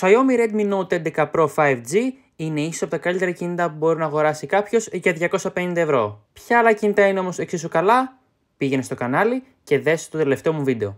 Το Xiaomi Redmi Note 11 Pro 5G είναι ίσως από τα καλύτερα κινητά που μπορεί να αγοράσει κάποιος για 250 ευρώ. Ποια άλλα κινητά είναι όμως εξίσου καλά, πήγαινε στο κανάλι και δες το τελευταίο μου βίντεο.